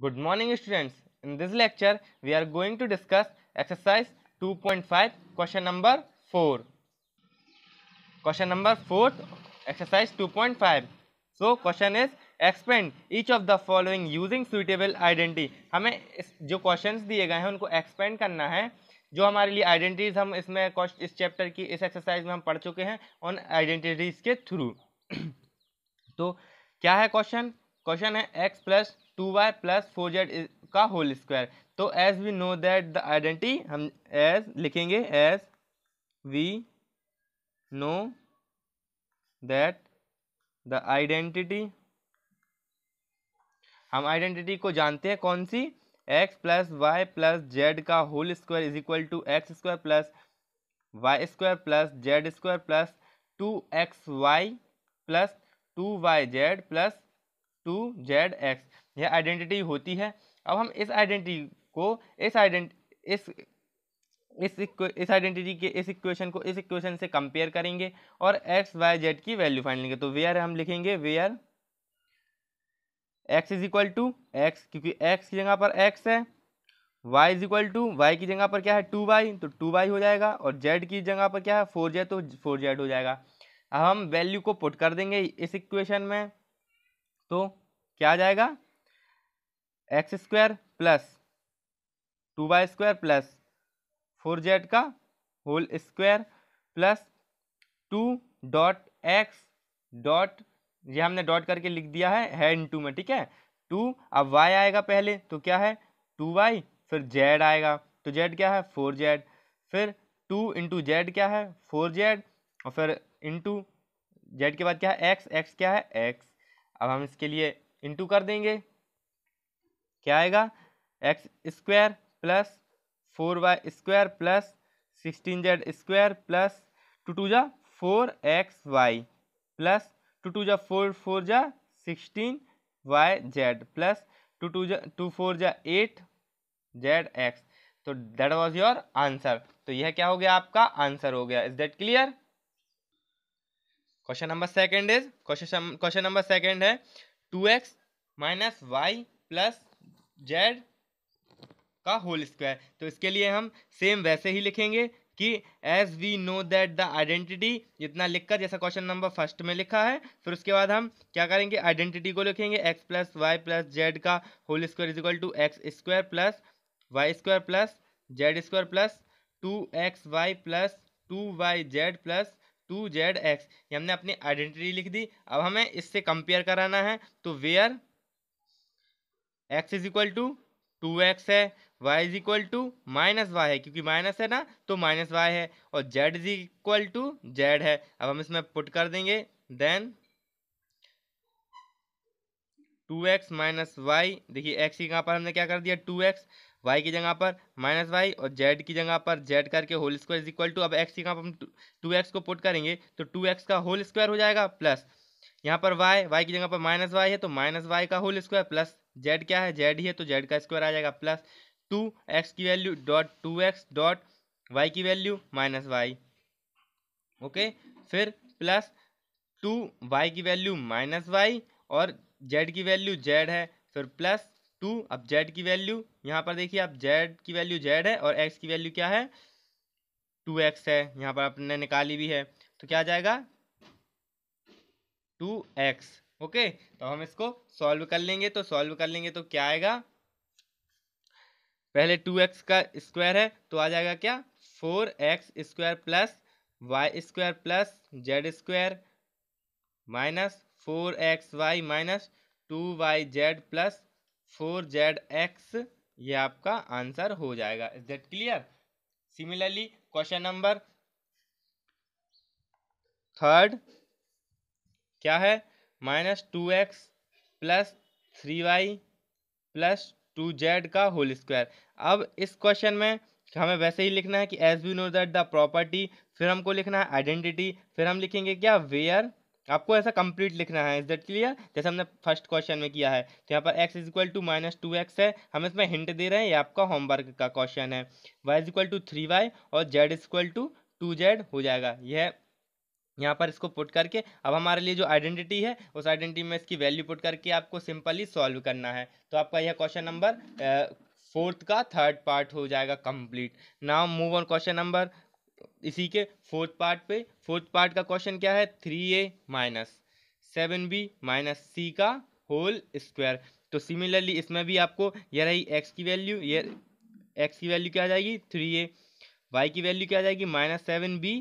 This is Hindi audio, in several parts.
Good morning students. In this lecture we are going to discuss exercise 2.5 question number 4. Question number 4 exercise 2.5. So question is expand each of the following using suitable identity हमें इस जो क्वेश्चन दिए गए हैं उनको एक्सपेंड करना है जो हमारे लिए आइडेंटिटीज हम इसमें इस चैप्टर की इस एक्सरसाइज में हम पढ़ चुके हैं ऑन आइडेंटिटीज के थ्रू तो क्या है क्वेश्चन क्वेश्चन है X plus two Y plus four Z का होल स्क्वायर तो as we know that the identity हम एज लिखेंगे as we know that the identity हम आइडेंटिटी को जानते हैं कौन सी X plus Y plus Z का whole square is equal to X square plus Y square plus Z square plus two X Y plus two Y Z plus two Z x यह आइडेंटिटी होती है अब हम इस आइडेंटिटी को इस आइडेंट इस इस इस आइडेंटिटी के इस इक्वेशन को इस इक्वेशन से कंपेयर करेंगे और एक्स वाई जेड की वैल्यू फाइंड लेंगे तो वेयर हम लिखेंगे where X is equal to X क्योंकि एक्स की जगह पर एक्स है Y is equal to Y की जगह पर क्या है टू वाई तो टू वाई हो जाएगा और जेड की जगह पर क्या है फोर जेड तो फोर जेड हो जाएगा अब हम वैल्यू को पुट कर देंगे इस इक्वेशन में तो क्या आ जाएगा X square plus two Y square plus four Z का whole square plus two dot X dot ये हमने डॉट करके लिख दिया है है इनटू में ठीक है टू अब वाई आएगा पहले तो क्या है टू वाई फिर जेड आएगा तो जेड क्या है फोर जेड फिर टू इंटू जेड क्या है फोर जेड और फिर इंटू जेड के बाद क्या है एक्स एक्स क्या है एक्स अब हम इसके लिए इंटू कर देंगे क्या आएगा X square plus four Y square plus sixteen Z square plus two two जा four X Y plus two two जा फोर फोर जा sixteen Y Z plus two two जा टू फोर जा एट जेड एक्स तो दैट वाज योर आंसर तो यह क्या हो गया आपका आंसर हो गया is that clear question number second is question question number second है two X minus Y plus Z का होल स्क्वायर तो इसके लिए हम सेम वैसे ही लिखेंगे कि as we know that the identity इतना लिखकर जैसा क्वेश्चन नंबर फर्स्ट में लिखा है फिर उसके बाद हम क्या करेंगे आइडेंटिटी को लिखेंगे X plus Y plus Z का whole square is equal to X square plus Y square plus Z square plus two X Y plus two Y Z plus two Z X ये हमने अपनी आइडेंटिटी लिख दी अब हमें इससे कंपेयर कराना है तो where X is equal to two X है Y is equal to minus Y है क्योंकि माइनस है ना तो माइनस वाई है और Z is equal to Z है अब हम इसमें पुट कर देंगे then two X minus Y देखिए एक्स की जगह पर हमने क्या कर दिया टू एक्स वाई की जगह पर माइनस वाई और जेड की जगह पर जेड करके whole square is equal to अब एक्स की जगह पर हम टू एक्स को पुट करेंगे तो टू एक्स का होल स्क्वायर हो जाएगा प्लस यहाँ पर वाई वाई की जगह पर माइनस वाई है तो माइनस वाई का होल स्क्वायर प्लस जेड क्या है जेड ही है तो जेड का स्क्वायर आ जाएगा प्लस टू एक्स की value dot two X dot Y की वैल्यू माइनस वाई ओके फिर प्लस टू वाई की वैल्यू माइनस वाई और जेड की वैल्यू जेड है फिर प्लस टू अब जेड की वैल्यू यहाँ पर देखिए आप जेड की वैल्यू जेड है और एक्स की वैल्यू क्या है टू एक्स है यहाँ पर आपने निकाली भी है तो क्या आ जाएगा टू एक्स ओके तो हम इसको सॉल्व कर लेंगे तो सॉल्व कर लेंगे तो क्या आएगा पहले टू एक्स का स्क्वायर है तो आ जाएगा क्या four X square plus Y square plus Z square minus four X Y minus two Y Z plus four Z X ये आपका आंसर हो जाएगा is that clear similarly question number third क्या है minus two X plus three Y plus two Z का होल स्क्वायर अब इस क्वेश्चन में हमें वैसे ही लिखना है कि as we know that the property फिर हमको लिखना है आइडेंटिटी फिर हम लिखेंगे क्या वेयर आपको ऐसा कंप्लीट लिखना है इज दैट क्लियर जैसे हमने फर्स्ट क्वेश्चन में किया है तो यहाँ पर x is equal to minus two X है हम इसमें हिंट दे रहे हैं ये आपका होमवर्क का क्वेश्चन है y is equal to three Y और z is equal to two Z हो जाएगा यह यहाँ पर इसको पुट करके अब हमारे लिए जो आइडेंटिटी है उस आइडेंटिटी में इसकी वैल्यू पुट करके आपको सिंपली सॉल्व करना है तो आपका यह क्वेश्चन नंबर फोर्थ का थर्ड पार्ट हो जाएगा complete now move on question number इसी के फोर्थ पार्ट पे फोर्थ पार्ट का क्वेश्चन क्या है three A minus seven B minus C का होल स्क्वायर तो सिमिलरली इसमें भी आपको यह रही एक्स की वैल्यू ये एक्स की वैल्यू क्या आ जाएगी थ्री ए वाई की वैल्यू क्या आ जाएगी माइनस सेवन बी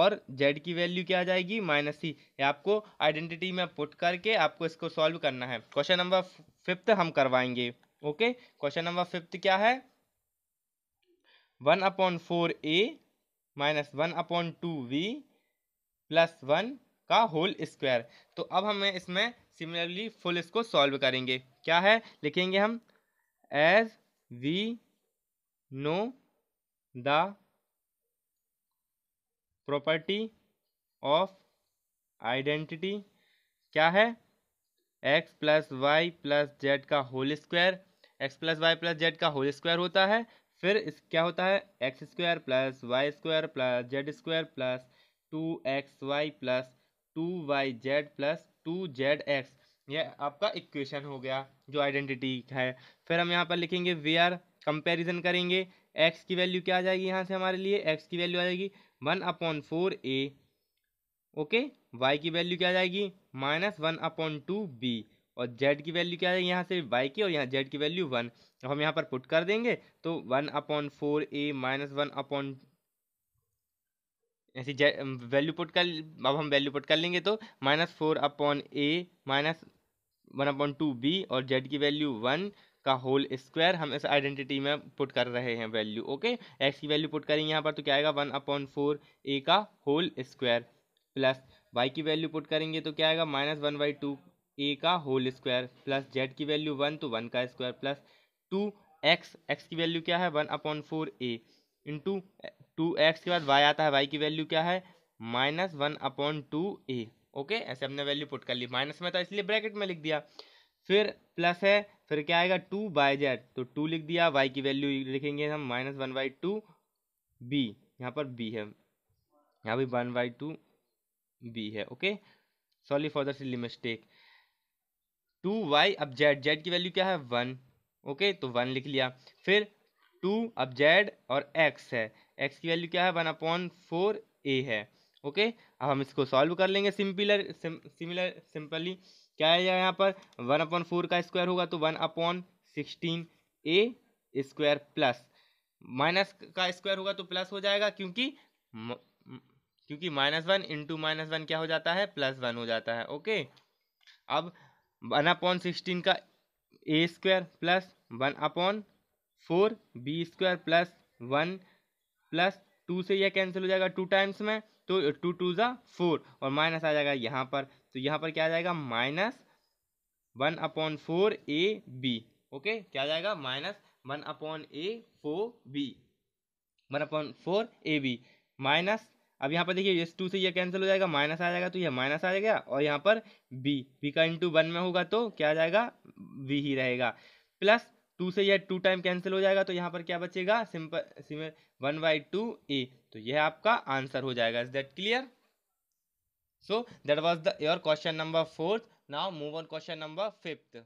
और z की वैल्यू क्या आ जाएगी माइनस सी आपको आइडेंटिटी में पुट करके आपको इसको सॉल्व करना है क्वेश्चन नंबर फिफ्थ हम करवाएंगे ओके क्वेश्चन नंबर फिफ्थ क्या है one upon four A minus one upon two V plus one का होल स्क्वायर तो अब हमें इसमें सिमिलरली फुल इसको सॉल्व करेंगे क्या है लिखेंगे हम as we know the property of identity क्या है X plus Y plus Z का whole square X plus Y plus Z का होल स्क्वायर होता है फिर इस क्या होता है X square plus Y square plus Z square plus two X Y plus two Y Z plus two Z X ये आपका इक्वेशन हो गया जो आइडेंटिटी है फिर हम यहाँ पर लिखेंगे वी आर कंपेरिजन करेंगे एक्स की वैल्यू क्या आ जाएगी यहाँ से हमारे लिए एक्स की वैल्यू आ जाएगी one upon four A okay Y की वैल्यू क्या जाएगी minus one upon two B और जेड की वैल्यू क्या जाएगी यहाँ से वाई की और यहाँ जेड की वैल्यू वन अब हम यहाँ पर पुट कर देंगे तो one upon four A minus one upon ऐसी वैल्यू पुट कर अब हम वैल्यू पुट कर लेंगे तो minus four upon A minus one upon two B और जेड की वैल्यू वन का होल स्क्वायर हम इस आइडेंटिटी में पुट कर रहे हैं वैल्यू ओके एक्स की वैल्यू पुट करेंगे यहाँ पर तो क्या आएगा वन अपॉइंट फोर ए का होल स्क्वायर प्लस वाई की वैल्यू पुट करेंगे तो क्या आएगा minus one by two A का होल स्क्वायर प्लस जेड की वैल्यू वन तो वन का square plus two X X की वैल्यू क्या है one upon four A into two X के बाद वाई आता है वाई की वैल्यू क्या है minus one upon two A okay ऐसे हमने वैल्यू पुट कर ली माइनस में था तो इसलिए ब्रैकेट में लिख दिया फिर प्लस है फिर क्या आएगा टू बाई जेड तो टू लिख दिया वाई की वैल्यू लिखेंगे हम minus one by two B यहाँ पर बी है यहाँ भी वन बाई टू बी है okay sorry for silly mistake two Y अब जेड जेड की वैल्यू क्या है वन ओके तो वन लिख लिया फिर टू अब जेड और एक्स है एक्स की वैल्यू क्या है वन अपॉन फोर ए है ओके अब हम इसको सॉल्व कर लेंगे सिंपिलर सिम, सिमिलर सिंपली क्या है यहाँ पर वन अपॉन फोर का स्क्वायर होगा तो one upon sixteen a square plus minus का स्क्वायर होगा तो प्लस हो जाएगा क्योंकि क्योंकि minus one into minus one क्या हो जाता है प्लस वन हो जाता है ओके अब वन अपॉन सिक्सटीन का a square plus one upon four b square plus one plus two से यह कैंसिल हो जाएगा टू टाइम्स में तो टू टू ज़ा फोर और माइनस आ जाएगा यहाँ पर तो यहाँ पर क्या आ जाएगा minus one upon four a b okay क्या आ जाएगा minus one upon a four b one upon four a b minus अब यहाँ पर देखिए इस टू से ये कैंसिल हो जाएगा माइनस आ जाएगा तो ये माइनस आ जाएगा और यहाँ पर बी बी का इंटू वन में होगा तो क्या आ जाएगा बी ही रहेगा प्लस टू से यह टू टाइम कैंसिल हो जाएगा तो यहाँ पर क्या बचेगा simple similar one by two a तो यह आपका आंसर हो जाएगा is that clear so that was the your question number fourth now move on question number fifth